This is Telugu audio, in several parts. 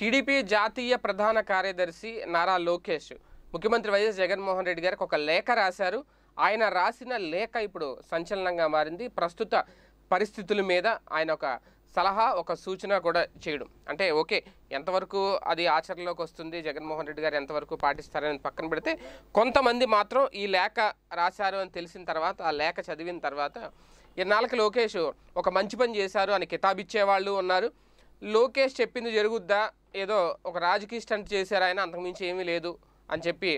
టీడీపీ జాతీయ ప్రధాన కార్యదర్శి నారా లోకేష్ ముఖ్యమంత్రి వైఎస్ జగన్మోహన్ రెడ్డి గారికి ఒక లేఖ రాశారు ఆయన రాసిన లేఖ ఇప్పుడు సంచలనంగా మారింది ప్రస్తుత పరిస్థితుల మీద ఆయన ఒక సలహా ఒక సూచన కూడా చేయడం అంటే ఓకే ఎంతవరకు అది ఆచరణలోకి వస్తుంది జగన్మోహన్ రెడ్డి గారు ఎంతవరకు పాటిస్తారని పక్కన పెడితే కొంతమంది మాత్రం ఈ లేఖ రాశారు అని తెలిసిన తర్వాత ఆ లేఖ చదివిన తర్వాత ఇన్నాళ్ళకి లోకేష్ ఒక మంచి పని చేశారు అని కితాబిచ్చేవాళ్ళు ఉన్నారు లోకేష్ చెప్పింది జరుగుద్దా ఏదో ఒక రాజకీయ స్టంట్ చేశారు ఆయన అంతకుమించి ఏమీ లేదు అని చెప్పి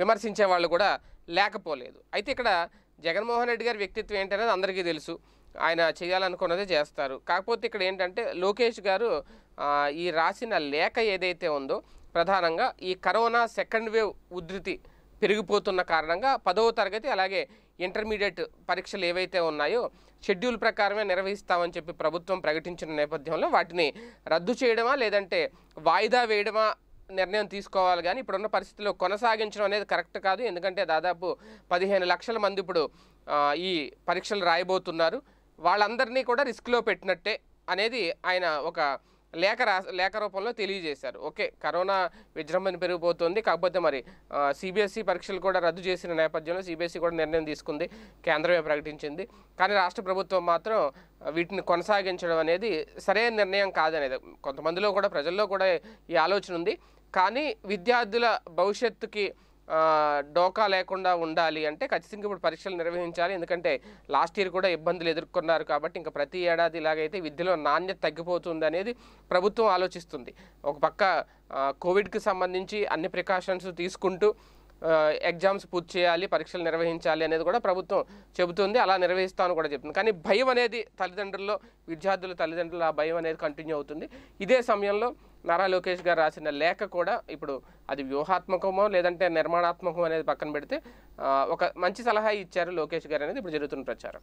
విమర్శించే వాళ్ళు కూడా లేకపోలేదు అయితే ఇక్కడ జగన్మోహన్ రెడ్డి గారి వ్యక్తిత్వం ఏంటనేది అందరికీ తెలుసు ఆయన చేయాలనుకున్నదే చేస్తారు కాకపోతే ఇక్కడ ఏంటంటే లోకేష్ గారు ఈ రాసిన లేఖ ఏదైతే ఉందో ప్రధానంగా ఈ కరోనా సెకండ్ వేవ్ ఉధృతి పెరిగిపోతున్న కారణంగా పదవ తరగతి అలాగే ఇంటర్మీడియట్ పరీక్షలు ఏవైతే ఉన్నాయో షెడ్యూల్ ప్రకారమే నిర్వహిస్తామని చెప్పి ప్రభుత్వం ప్రకటించిన నేపథ్యంలో వాటిని రద్దు చేయడమా లేదంటే వాయిదా వేయడమా నిర్ణయం తీసుకోవాలి కానీ ఇప్పుడున్న పరిస్థితుల్లో కొనసాగించడం అనేది కరెక్ట్ కాదు ఎందుకంటే దాదాపు పదిహేను లక్షల మంది ఇప్పుడు ఈ పరీక్షలు రాయబోతున్నారు వాళ్ళందరినీ కూడా రిస్క్లో పెట్టినట్టే అనేది ఆయన ఒక లేఖ రా లేఖ రూపంలో తెలియజేశారు ఓకే కరోనా విజృంభణ పెరిగిపోతుంది కాకపోతే మరి సిబిఎస్ఈ పరీక్షలు కూడా రద్దు చేసిన నేపథ్యంలో సిబిఎస్ఈ కూడా నిర్ణయం తీసుకుంది కేంద్రమే ప్రకటించింది కానీ రాష్ట్ర ప్రభుత్వం మాత్రం వీటిని కొనసాగించడం అనేది సరైన నిర్ణయం కాదనేది కొంతమందిలో కూడా ప్రజల్లో కూడా ఈ ఆలోచన ఉంది కానీ విద్యార్థుల భవిష్యత్తుకి డోకా లేకుండా ఉండాలి అంటే ఖచ్చితంగా ఇప్పుడు పరీక్షలు నిర్వహించాలి ఎందుకంటే లాస్ట్ ఇయర్ కూడా ఇబ్బందులు ఎదుర్కొన్నారు కాబట్టి ఇంకా ప్రతి ఏడాది ఇలాగైతే విద్యలో నాణ్యత తగ్గిపోతుంది అనేది ప్రభుత్వం ఆలోచిస్తుంది ఒక పక్క కోవిడ్కి సంబంధించి అన్ని ప్రికాషన్స్ తీసుకుంటూ ఎగ్జామ్స్ పూర్తి చేయాలి పరీక్షలు నిర్వహించాలి అనేది కూడా ప్రభుత్వం చెబుతుంది అలా నిర్వహిస్తామని కూడా చెప్తుంది కానీ భయం అనేది తల్లిదండ్రుల్లో విద్యార్థుల తల్లిదండ్రులు ఆ భయం అనేది కంటిన్యూ అవుతుంది ఇదే సమయంలో నారా లోకేష్ గారు రాసిన లేఖ కూడా ఇప్పుడు అది వ్యూహాత్మకమో లేదంటే నిర్మాణాత్మకమో అనేది పక్కన పెడితే ఒక మంచి సలహా ఇచ్చారు లోకేష్ గారు అనేది ఇప్పుడు జరుగుతున్న ప్రచారం